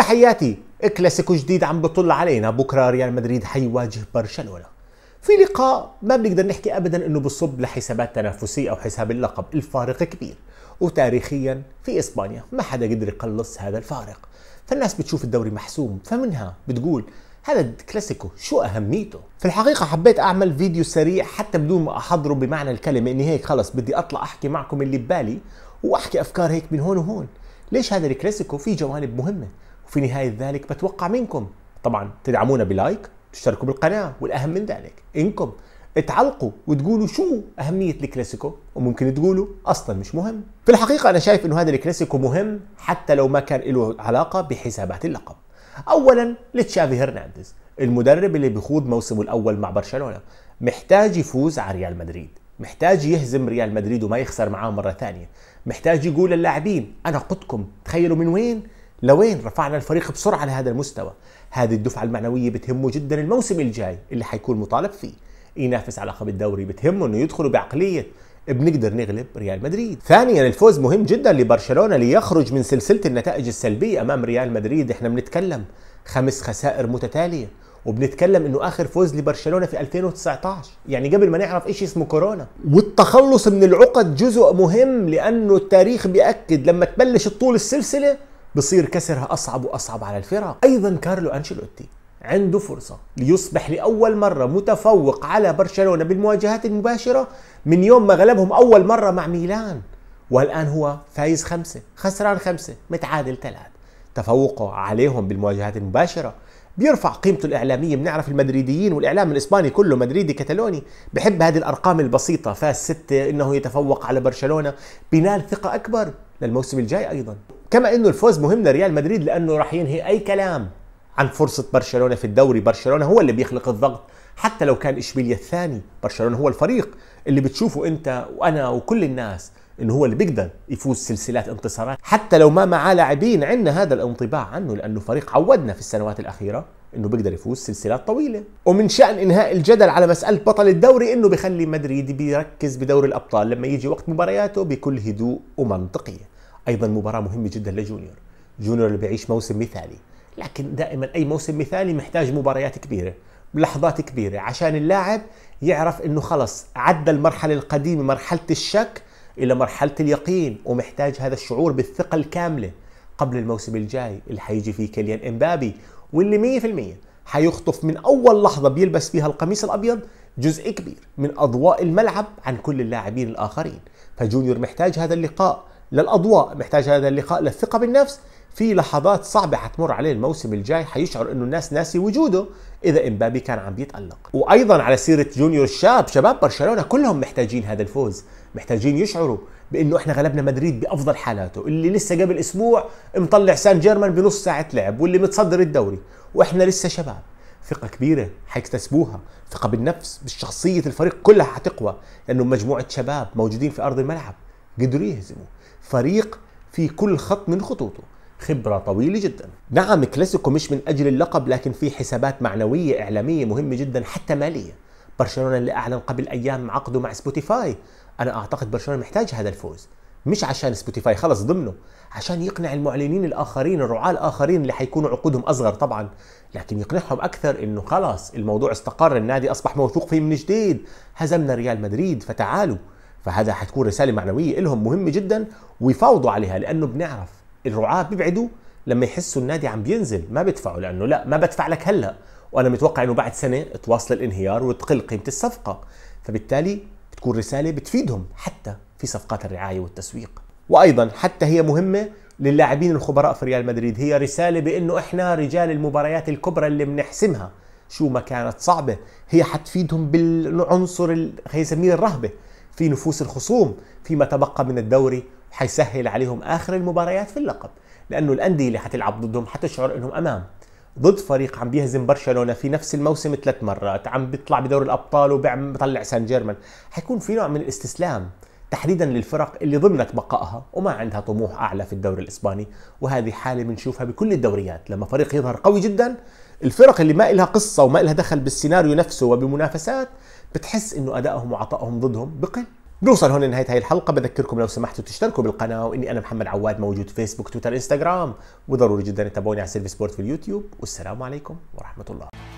تحياتي كلاسيكو جديد عم بطل علينا بكره ريال مدريد حيواجه برشلونه في لقاء ما بنقدر نحكي ابدا انه بصب لحسابات تنافسيه او حساب اللقب الفارق كبير وتاريخيا في اسبانيا ما حدا قدر يقلص هذا الفارق فالناس بتشوف الدوري محسوم فمنها بتقول هذا الكلاسيكو شو اهميته في الحقيقه حبيت اعمل فيديو سريع حتى بدون ما احضره بمعنى الكلمه اني هيك خلص بدي اطلع احكي معكم اللي ببالي واحكي افكار هيك من هون وهون ليش هذا الكلاسيكو فيه جوانب مهمه وفي نهاية ذلك بتوقع منكم طبعا تدعمونا بلايك تشتركوا بالقناة والأهم من ذلك إنكم تعلقوا وتقولوا شو أهمية الكلاسيكو وممكن تقولوا أصلا مش مهم في الحقيقة أنا شايف أنه هذا الكلاسيكو مهم حتى لو ما كان له علاقة بحسابات اللقب أولا لتشافي هرنانديز المدرب اللي بيخوض موسمه الأول مع برشلونة محتاج يفوز على ريال مدريد محتاج يهزم ريال مدريد وما يخسر معاه مرة ثانية محتاج يقول للاعبين أنا قدكم تخيلوا من وين لوين رفعنا الفريق بسرعه لهذا المستوى هذه الدفعه المعنويه بتهمه جدا الموسم الجاي اللي حيكون مطالب فيه ينافس على لقب الدوري بتهمه انه يدخلوا بعقليه بنقدر نغلب ريال مدريد ثانيا الفوز مهم جدا لبرشلونه ليخرج من سلسله النتائج السلبيه امام ريال مدريد احنا بنتكلم خمس خسائر متتاليه وبنتكلم انه اخر فوز لبرشلونه في 2019 يعني قبل ما نعرف ايش اسمه كورونا والتخلص من العقد جزء مهم لانه التاريخ بياكد لما تبلش الطول السلسله بصير كسرها أصعب وأصعب على الفرق أيضا كارلو أنشيلوتي عنده فرصة ليصبح لأول مرة متفوق على برشلونة بالمواجهات المباشرة من يوم ما غلبهم أول مرة مع ميلان والآن هو فايز خمسة خسران خمسة متعادل ثلاث تفوقه عليهم بالمواجهات المباشرة بيرفع قيمته الإعلامية بنعرف المدريديين والإعلام الإسباني كله مدريدي كتالوني بحب هذه الأرقام البسيطة فاز ستة إنه يتفوق على برشلونة بينال ثقة أكبر للموسم الجاي أيضا كما انه الفوز مهم لريال مدريد لانه راح ينهي اي كلام عن فرصه برشلونه في الدوري، برشلونه هو اللي بيخلق الضغط حتى لو كان اشبيليا الثاني، برشلونه هو الفريق اللي بتشوفه انت وانا وكل الناس انه هو اللي بيقدر يفوز سلسلات انتصارات حتى لو ما معاه لاعبين عندنا هذا الانطباع عنه لانه فريق عودنا في السنوات الاخيره انه بيقدر يفوز سلسلات طويله ومن شان انهاء الجدل على مساله بطل الدوري انه بيخلي مدريد بيركز بدوري الابطال لما يجي وقت مبارياته بكل هدوء ومنطقيه ايضا مباراه مهمه جدا لجونيور جونيور اللي بيعيش موسم مثالي لكن دائما اي موسم مثالي محتاج مباريات كبيره لحظات كبيره عشان اللاعب يعرف انه خلص عدى المرحله القديمه مرحله الشك الى مرحله اليقين ومحتاج هذا الشعور بالثقه الكامله قبل الموسم الجاي اللي حيجي فيه كيليان امبابي واللي 100% حيخطف من اول لحظه بيلبس فيها القميص الابيض جزء كبير من اضواء الملعب عن كل اللاعبين الاخرين فجونيور محتاج هذا اللقاء للاضواء محتاج هذا اللقاء للثقه بالنفس في لحظات صعبة حتمر عليه الموسم الجاي حيشعر انه الناس ناسي وجوده اذا امبابي كان عم بيتألق وايضا على سيرة جونيور الشاب شباب برشلونة كلهم محتاجين هذا الفوز محتاجين يشعروا بانه احنا غلبنا مدريد بافضل حالاته اللي لسه قبل اسبوع مطلع سان جيرمان بنص ساعة لعب واللي متصدر الدوري واحنا لسه شباب ثقة كبيرة حيكتسبوها ثقة بالنفس بالشخصية الفريق كلها حتقوى لأنه مجموعة شباب موجودين في أرض الملعب قدروا يهزموا فريق في كل خط من خطوطه خبرة طويلة جدا نعم كلاسيكو مش من أجل اللقب لكن في حسابات معنوية إعلامية مهمة جدا حتى مالية برشلونة اللي أعلن قبل أيام عقده مع سبوتيفاي أنا أعتقد برشلونة محتاج هذا الفوز مش عشان سبوتيفاي خلص ضمنه عشان يقنع المعلنين الآخرين الرعاة الآخرين اللي حيكونوا عقودهم أصغر طبعا لكن يقنعهم أكثر إنه خلاص الموضوع استقر النادي أصبح موثوق فيه من جديد هزمنا ريال مدريد فتعالوا فهذا حتكون رساله معنويه لهم مهمه جدا ويفاوضوا عليها لانه بنعرف الرعاه بيبعدوا لما يحسوا النادي عم بينزل ما بيدفعوا لانه لا ما بدفع لك هلا وانا متوقع انه بعد سنه تواصل الانهيار وتقل قيمه الصفقه فبالتالي بتكون رساله بتفيدهم حتى في صفقات الرعايه والتسويق وايضا حتى هي مهمه للاعبين الخبراء في ريال مدريد هي رساله بانه احنا رجال المباريات الكبرى اللي بنحسمها شو ما كانت صعبه هي حتفيدهم بالعنصر خلينا نسميه الرهبه في نفوس الخصوم فيما تبقى من الدوري حيسهل عليهم اخر المباريات في اللقب لانه الانديه اللي حتلعب ضدهم حتشعر انهم امام ضد فريق عم بيهزم برشلونه في نفس الموسم ثلاث مرات عم بيطلع بدور الابطال وبيطلع سان جيرمان حيكون في نوع من الاستسلام تحديدا للفرق اللي ضمنت بقائها وما عندها طموح اعلى في الدوري الاسباني وهذه حاله بنشوفها بكل الدوريات لما فريق يظهر قوي جدا الفرق اللي ما إلها قصة وما إلها دخل بالسيناريو نفسه وبمنافسات بتحس انه ادائهم وعطائهم ضدهم بقل بنوصل هون لنهاية هاي الحلقة بذكركم لو سمحتوا تشتركوا بالقناة وإني أنا محمد عواد موجود فيسبوك تويتر إنستغرام وضروري جدا تتابعوني على سيرفي سبورت في اليوتيوب والسلام عليكم ورحمة الله